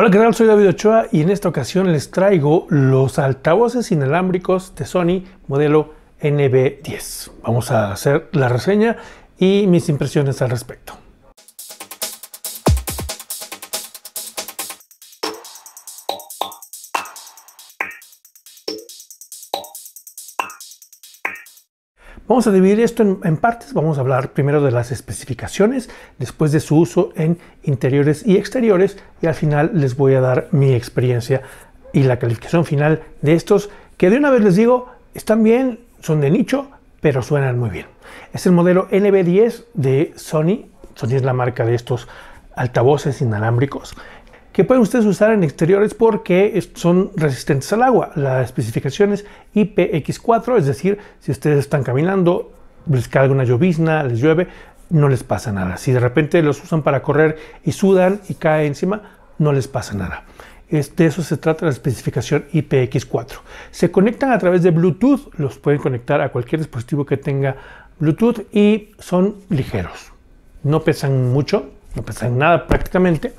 Hola, ¿qué tal? Soy David Ochoa y en esta ocasión les traigo los altavoces inalámbricos de Sony modelo NB10. Vamos a hacer la reseña y mis impresiones al respecto. Vamos a dividir esto en, partes. Vamos a hablar primero de las especificaciones, después de su uso en interiores y exteriores y al final les voy a dar mi experiencia y la calificación final de estos que de una vez les digo, están bien, son de nicho, pero suenan muy bien. Es el modelo NB10 de Sony. Sony es la marca de estos altavoces inalámbricos que pueden ustedes usar en exteriores porque son resistentes al agua. La especificación es IPX4, es decir, si ustedes están caminando, les cae una llovizna, les llueve, no les pasa nada. Si de repente los usan para correr y sudan y cae encima, no les pasa nada. de eso se trata la especificación IPX4. Se conectan a través de Bluetooth, los pueden conectar a cualquier dispositivo que tenga Bluetooth y son ligeros. No pesan mucho, no pesan nada prácticamente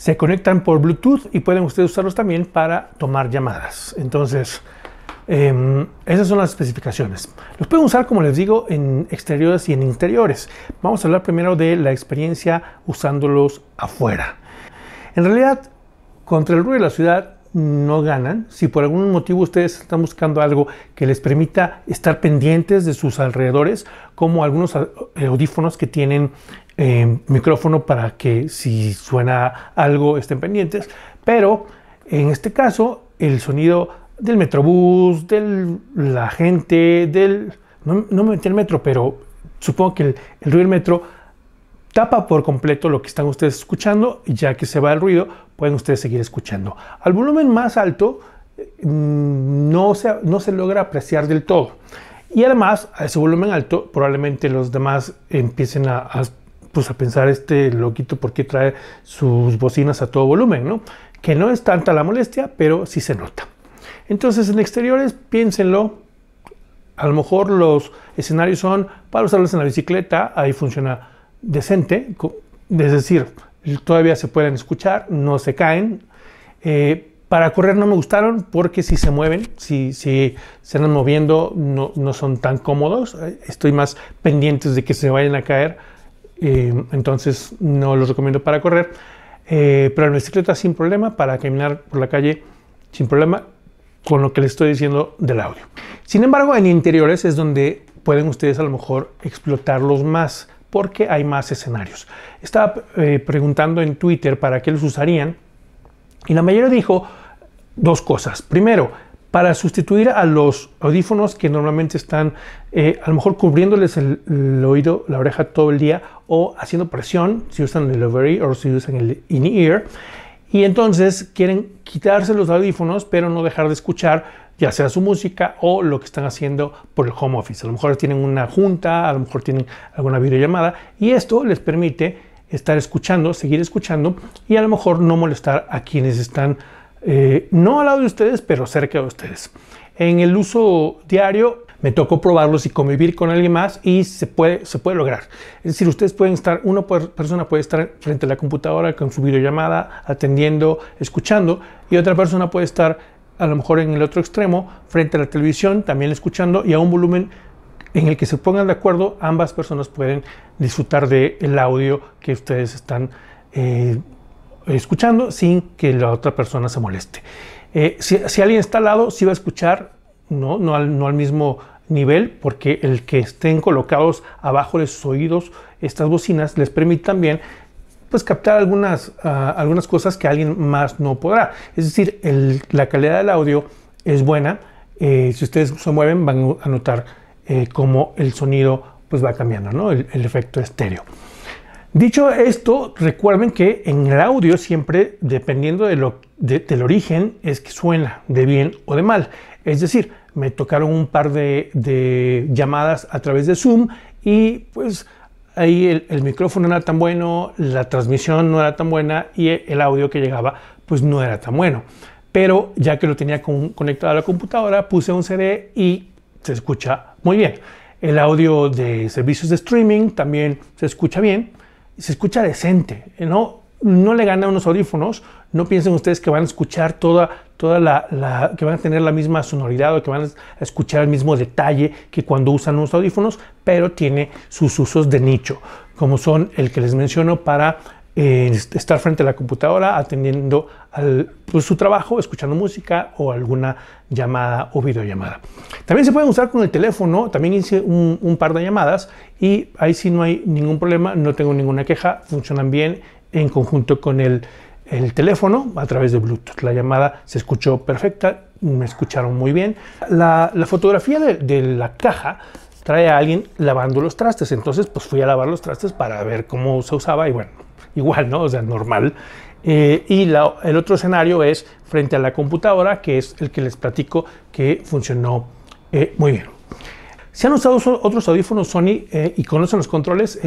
se conectan por Bluetooth y pueden ustedes usarlos también para tomar llamadas. Entonces, em, esas son las especificaciones. Los pueden usar, como les digo, en exteriores y en interiores. Vamos a hablar primero de la experiencia usándolos afuera. En realidad, contra el ruido de la ciudad no ganan, si por algún motivo ustedes están buscando algo que les permita estar pendientes de sus alrededores, como algunos eh, audífonos que tienen eh, micrófono para que si suena algo estén pendientes, pero en este caso el sonido del metrobús, de la gente, del... No, me metí el metro, pero supongo que el ruido del metro tapa por completo lo que están ustedes escuchando, y ya que se va el ruido, pueden ustedes seguir escuchando. Al volumen más alto mm, no se, no se logra apreciar del todo. Y además, a ese volumen alto, probablemente los demás empiecen a, pues, a pensar este loquito por qué trae sus bocinas a todo volumen, ¿no? Que no es tanta la molestia, pero sí se nota. Entonces, en exteriores, piénsenlo, a lo mejor los escenarios son para usarlos en la bicicleta, ahí funciona decente, es decir, todavía se pueden escuchar, no se caen. Eh, para correr no me gustaron porque si se mueven, si, se andan moviendo, no, son tan cómodos. Estoy más pendientes de que se vayan a caer. Eh, entonces no los recomiendo para correr. Eh, pero en bicicleta sin problema, para caminar por la calle sin problema, con lo que les estoy diciendo del audio. Sin embargo, en interiores es donde pueden ustedes a lo mejor explotarlos más porque hay más escenarios. Estaba eh, preguntando en Twitter para qué los usarían y la mayoría dijo dos cosas. Primero, para sustituir a los audífonos que normalmente están eh, a lo mejor cubriéndoles el, oído, la oreja todo el día o haciendo presión si usan el over o si usan el in-ear. Y entonces quieren quitarse los audífonos pero no dejar de escuchar ya sea su música o lo que están haciendo por el home office. A lo mejor tienen una junta, a lo mejor tienen alguna videollamada y esto les permite estar escuchando, seguir escuchando y a lo mejor no molestar a quienes están eh, no al lado de ustedes, pero cerca de ustedes. En el uso diario me tocó probarlos y convivir con alguien más y se puede, se puede lograr. Es decir, ustedes pueden estar, una persona puede estar frente a la computadora con su videollamada, atendiendo, escuchando, y otra persona puede estar a lo mejor en el otro extremo, frente a la televisión, también escuchando y a un volumen en el que se pongan de acuerdo, ambas personas pueden disfrutar del el audio que ustedes están eh, escuchando sin que la otra persona se moleste. Eh, si, alguien está al lado, sí va a escuchar, no, no, al, no al mismo nivel, porque el que estén colocados abajo de sus oídos estas bocinas les permite también pues captar algunas, ah, algunas cosas que alguien más no podrá. Es decir, la calidad del audio es buena. Eh, si ustedes se mueven van a notar eh, cómo el sonido pues va cambiando, ¿no? el, efecto estéreo. Dicho esto, recuerden que en el audio siempre, dependiendo de lo, del origen, es que suena de bien o de mal. Es decir, me tocaron un par de llamadas a través de Zoom y pues ahí el, micrófono no era tan bueno, la transmisión no era tan buena y e, el audio que llegaba pues no era tan bueno. Pero ya que lo tenía conectado a la computadora, puse un CD y se escucha muy bien. El audio de servicios de streaming también se escucha bien, se escucha decente, ¿no? No le gana unos audífonos, no piensen ustedes que van a escuchar toda, la, que van a tener la misma sonoridad o que van a escuchar el mismo detalle que cuando usan unos audífonos, pero tiene sus usos de nicho, como son el que les menciono para eh, estar frente a la computadora atendiendo al, pues, su trabajo, escuchando música o alguna llamada o videollamada. También se pueden usar con el teléfono, también hice un, un par de llamadas y ahí sí no hay ningún problema, no tengo ninguna queja, funcionan bien en conjunto con el el teléfono a través de Bluetooth. La llamada se escuchó perfecta, me escucharon muy bien. La, fotografía de, la caja trae a alguien lavando los trastes. Entonces, pues fui a lavar los trastes para ver cómo se usaba y bueno, igual, ¿no? O sea, normal. Eh, y el otro escenario es frente a la computadora, que es el que les platico que funcionó eh, muy bien. Si han usado otros audífonos Sony eh, y conocen los controles,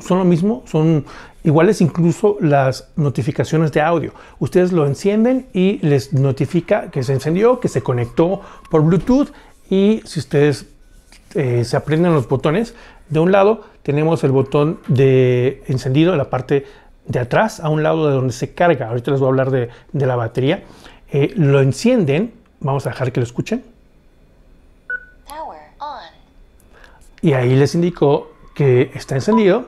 son lo mismo, son iguales incluso las notificaciones de audio. Ustedes lo encienden y les notifica que se encendió, que se conectó por Bluetooth y si ustedes eh, se aprenden los botones, de un lado tenemos el botón de encendido en la parte de atrás, a un lado de donde se carga. Ahorita les voy a hablar de, la batería. Eh, lo encienden, vamos a dejar que lo escuchen. y ahí les indicó que está encendido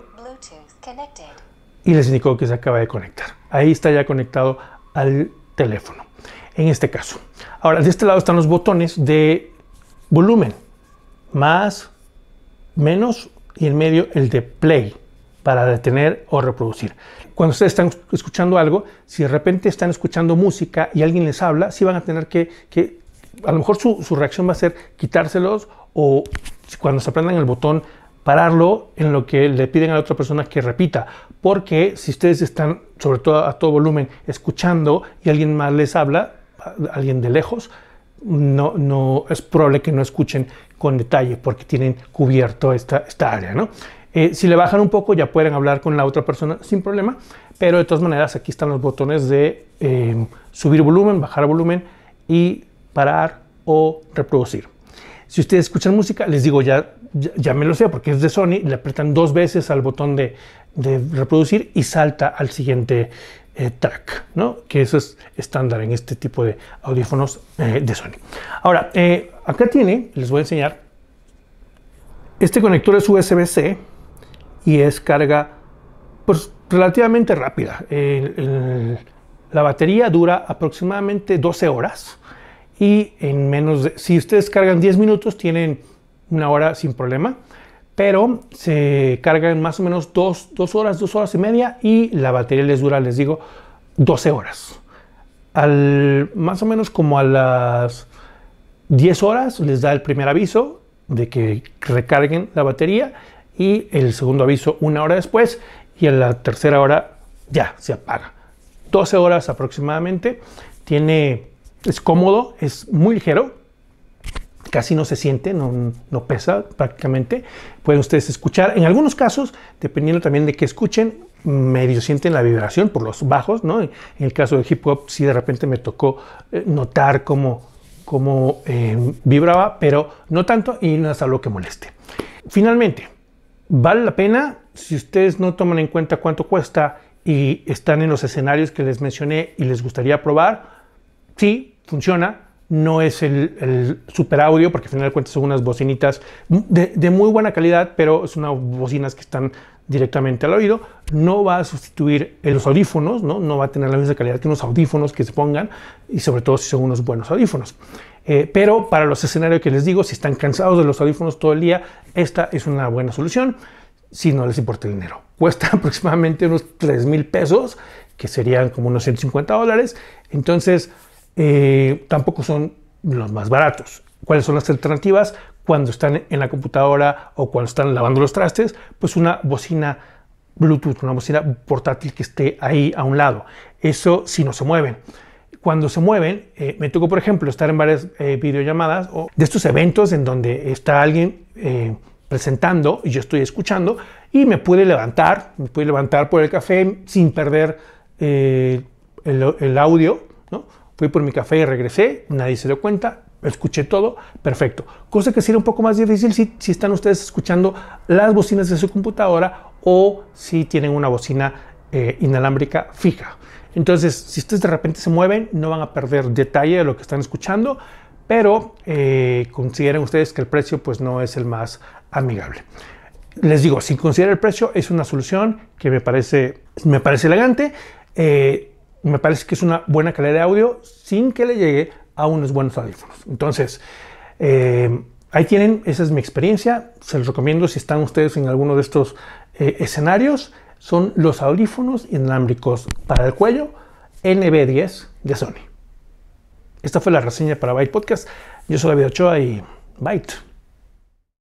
y les indicó que se acaba de conectar. Ahí está ya conectado al teléfono, en este caso. Ahora, de este lado están los botones de volumen, más, menos y en medio el de play para detener o reproducir. Cuando ustedes están escuchando algo, si de repente están escuchando música y alguien les habla, sí van a tener que, a lo mejor su, su reacción va a ser quitárselos o cuando se aprendan el botón, pararlo en lo que le piden a la otra persona que repita. Porque si ustedes están, sobre todo a todo volumen, escuchando y alguien más les habla, alguien de lejos, no, no es probable que no escuchen con detalle porque tienen cubierto esta, área. Eh, si le bajan un poco ya pueden hablar con la otra persona sin problema, pero de todas maneras aquí están los botones de eh, subir volumen, bajar volumen y parar o reproducir. Si ustedes escuchan música, les digo, ya, ya, me lo sé, porque es de Sony, le apretan dos veces al botón de, reproducir y salta al siguiente eh, track, Que eso es estándar en este tipo de audífonos eh, de Sony. Ahora, eh, acá tiene, les voy a enseñar, este conector es USB-C y es carga pues, relativamente rápida. la batería dura aproximadamente 12 horas y en menos de, si ustedes cargan 10 minutos, tienen una hora sin problema, pero se cargan más o menos 2 horas, 2 horas y media y la batería les dura, les digo, 12 horas. Al, más o menos como a las 10 horas les da el primer aviso de que recarguen la batería y el segundo aviso una hora después y a la tercera hora ya se apaga. 12 horas aproximadamente. Tiene es cómodo, es muy ligero, casi no se siente, no, pesa prácticamente. Pueden ustedes escuchar, en algunos casos, dependiendo también de que escuchen, medio sienten la vibración por los bajos, ¿no? En el caso de hip hop sí de repente me tocó eh, notar cómo, em, vibraba, pero no tanto y no es algo que moleste. Finalmente, vale la pena si ustedes no toman en cuenta cuánto cuesta y están en los escenarios que les mencioné y les gustaría probar, sí, funciona, no es el, super audio, porque al final de cuentas son unas bocinitas de, muy buena calidad, pero son unas bocinas que están directamente al oído. No va a sustituir los audífonos, ¿no? no va a tener la misma calidad que unos audífonos que se pongan, y sobre todo si son unos buenos audífonos. Eh, pero para los escenarios que les digo, si están cansados de los audífonos todo el día, esta es una buena solución, si no les importa el dinero. Cuesta aproximadamente unos 3 mil pesos, que serían como unos 150 dólares. Entonces, eh, tampoco son los más baratos. ¿Cuáles son las alternativas? Cuando están en la computadora o cuando están lavando los trastes, pues una bocina Bluetooth, una bocina portátil que esté ahí a un lado. Eso si no se mueven. Cuando se mueven, eh, me tocó, por ejemplo, estar en varias eh, videollamadas o de estos eventos en donde está alguien presentando y yo estoy escuchando y me puede levantar, me puede levantar por el café sin perder el, audio, ¿no? Fui por mi café y regresé, nadie se dio cuenta, escuché todo, perfecto. Cosa que sería un poco más difícil si, están ustedes escuchando las bocinas de su computadora o si tienen una bocina eh, inalámbrica fija. Entonces, si ustedes de repente se mueven, no van a perder detalle de lo que están escuchando, pero eh, consideren ustedes que el precio pues no es el más amigable. Les digo, sin considerar el precio, es una solución que me parece, me parece elegante. Eh, me parece que es una buena calidad de audio sin que le llegue a unos buenos audífonos. Entonces, eh, ahí tienen, esa es mi experiencia, se los recomiendo si están ustedes en alguno de estos eh, escenarios, son los audífonos inalámbricos para el cuello NB10 de Sony. Esta fue la reseña para Byte Podcast, yo soy David Ochoa y Byte.